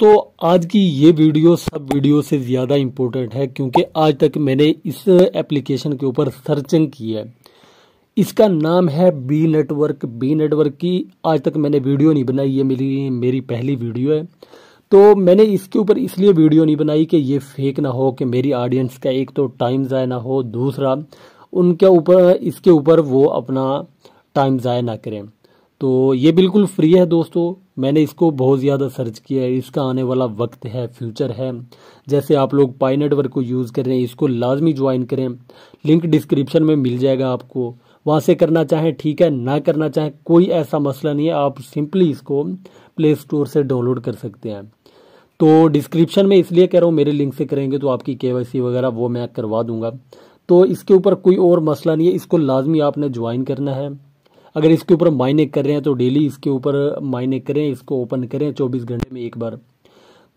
दोस्तों आज की ये वीडियो सब वीडियो से ज़्यादा इम्पोर्टेंट है क्योंकि आज तक मैंने इस एप्लीकेशन के ऊपर सर्चिंग की है इसका नाम है बी नेटवर्क बी नेटवर्क की आज तक मैंने वीडियो नहीं बनाई ये मेरी मेरी पहली वीडियो है तो मैंने इसके ऊपर इसलिए वीडियो नहीं बनाई कि ये फेक ना हो कि मेरी ऑडियंस का एक तो टाइम ज़ाया ना हो दूसरा उनके ऊपर इसके ऊपर वो अपना टाइम ज़ाए ना करें तो ये बिल्कुल फ्री है दोस्तों मैंने इसको बहुत ज़्यादा सर्च किया है इसका आने वाला वक्त है फ्यूचर है जैसे आप लोग पाई नेटवर्क को यूज़ कर रहे हैं इसको लाजमी ज्वाइन करें लिंक डिस्क्रिप्शन में मिल जाएगा आपको वहाँ से करना चाहें ठीक है ना करना चाहें कोई ऐसा मसला नहीं है आप सिंपली इसको प्ले स्टोर से डाउनलोड कर सकते हैं तो डिस्क्रिप्शन में इसलिए कह रहा हूँ मेरे लिंक से करेंगे तो आपकी के वगैरह वो मैं करवा दूंगा तो इसके ऊपर कोई और मसला नहीं है इसको लाजमी आपने ज्वाइन करना है अगर इसके ऊपर माइने कर रहे हैं तो डेली इसके ऊपर माइने करें इसको ओपन करें चौबीस घंटे में एक बार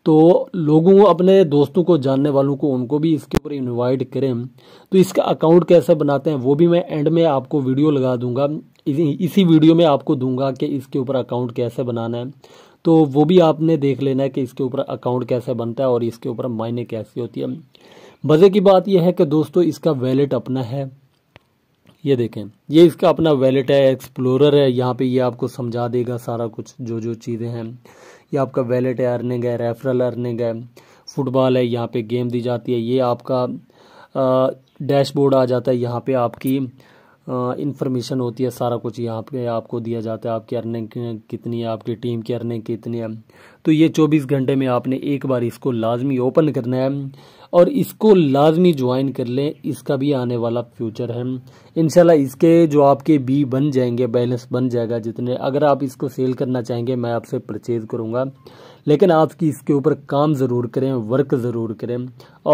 तो लोगों अपने दोस्तों को जानने वालों को उनको भी इसके ऊपर इनवाइट करें तो इसका अकाउंट कैसे बनाते हैं वो भी मैं एंड में आपको वीडियो लगा दूंगा इसी इसी वीडियो में आपको दूंगा कि इसके ऊपर अकाउंट कैसे बनाना है तो वो भी आपने देख लेना है कि इसके ऊपर अकाउंट कैसे बनता है और इसके ऊपर मायने कैसी होती है मज़े की बात यह है कि दोस्तों इसका वैलेट अपना है ये देखें ये इसका अपना वैलेट है एक्सप्लोरर है यहाँ पे ये आपको समझा देगा सारा कुछ जो जो चीज़ें हैं ये आपका वैलेट है अर्निंग है रेफरल अर्निंग है फुटबॉल है यहाँ पे गेम दी जाती है ये आपका डैशबोर्ड आ जाता है यहाँ पे आपकी इन्फॉर्मेशन होती है सारा कुछ यहाँ पे आपको दिया जाता है आपकी अर्निंग कितनी है आपकी टीम की अर्निंग कितनी है तो ये 24 घंटे में आपने एक बार इसको लाजमी ओपन करना है और इसको लाजमी ज्वाइन कर लें इसका भी आने वाला फ्यूचर है इनशाला इसके जो आपके बी बन जाएंगे बैलेंस बन जाएगा जितने अगर आप इसको सेल करना चाहेंगे मैं आपसे परचेज करूँगा लेकिन आपकी इसके ऊपर काम ज़रूर करें वर्क ज़रूर करें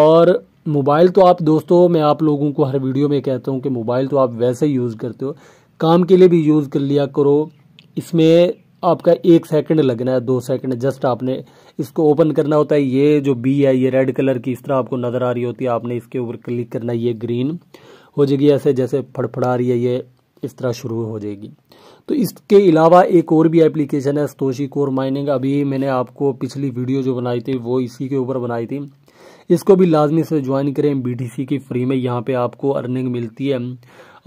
और मोबाइल तो आप दोस्तों मैं आप लोगों को हर वीडियो में कहता हूँ कि मोबाइल तो आप वैसे ही यूज़ करते हो काम के लिए भी यूज़ कर लिया करो इसमें आपका एक सेकंड लगना है दो सेकंड जस्ट आपने इसको ओपन करना होता है ये जो बी है ये रेड कलर की इस तरह आपको नज़र आ रही होती है आपने इसके ऊपर क्लिक करना ये ग्रीन हो जाएगी ऐसे जैसे फड़फड़ा रही है ये इस तरह शुरू हो जाएगी तो इसके अलावा एक और भी एप्लीकेशन है स्तोशी कोर माइनिंग अभी मैंने आपको पिछली वीडियो जो बनाई थी वो इसी के ऊपर बनाई थी इसको भी लाजमी से ज्वाइन करें बी की फ्री में यहाँ पे आपको अर्निंग मिलती है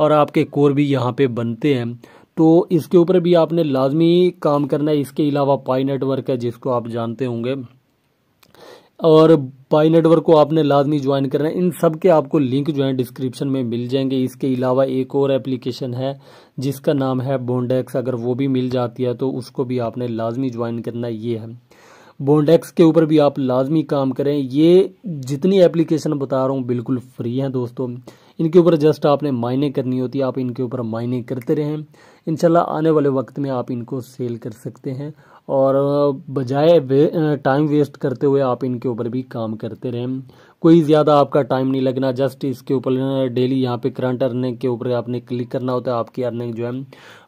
और आपके कोर भी यहाँ पे बनते हैं तो इसके ऊपर भी आपने लाजमी काम करना है इसके अलावा पाई नेटवर्क है जिसको आप जानते होंगे और पाई नेटवर्क को आपने लाजमी ज्वाइन करना है इन सब के आपको लिंक जो है डिस्क्रिप्शन में मिल जाएंगे इसके अलावा एक और एप्लीकेशन है जिसका नाम है बोंडेक्स अगर वो भी मिल जाती है तो उसको भी आपने लाजमी ज्वाइन करना ये है बॉन्डेक्स के ऊपर भी आप लाजमी काम करें ये जितनी एप्लीकेशन बता रहा हूँ बिल्कुल फ्री हैं दोस्तों इनके ऊपर जस्ट आपने मायने करनी होती है आप इनके ऊपर मायने करते रहें इनशाला आने वाले वक्त में आप इनको सेल कर सकते हैं और बजाय वे, टाइम वेस्ट करते हुए आप इनके ऊपर भी काम करते रहें कोई ज़्यादा आपका टाइम नहीं लगना जस्ट इसके ऊपर डेली यहाँ पे करंट अर्निंग के ऊपर आपने क्लिक करना होता है आपकी अर्निंग जो है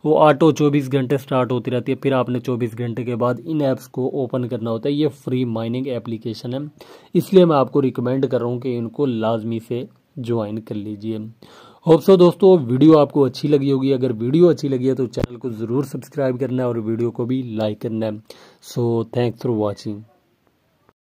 वो ऑटो 24 घंटे स्टार्ट होती रहती है फिर आपने 24 घंटे के बाद इन ऐप्स को ओपन करना होता है ये फ्री माइनिंग एप्लीकेशन है इसलिए मैं आपको रिकमेंड कर रहा हूँ कि इनको लाजमी से ज्वाइन कर लीजिए होप सो दोस्तों वीडियो आपको अच्छी लगी होगी अगर वीडियो अच्छी लगी है तो चैनल को ज़रूर सब्सक्राइब करना है और वीडियो को भी लाइक करना है सो थैंक्स फॉर वॉचिंग